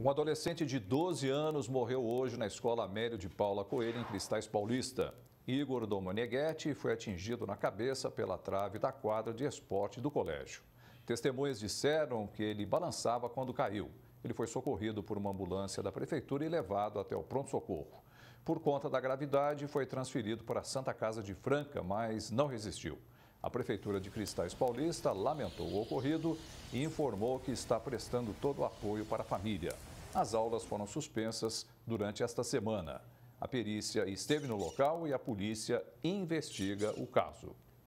Um adolescente de 12 anos morreu hoje na escola Amélio de Paula Coelho, em Cristais Paulista. Igor Domoneghetti foi atingido na cabeça pela trave da quadra de esporte do colégio. Testemunhas disseram que ele balançava quando caiu. Ele foi socorrido por uma ambulância da prefeitura e levado até o pronto-socorro. Por conta da gravidade, foi transferido para a Santa Casa de Franca, mas não resistiu. A Prefeitura de Cristais Paulista lamentou o ocorrido e informou que está prestando todo o apoio para a família. As aulas foram suspensas durante esta semana. A perícia esteve no local e a polícia investiga o caso.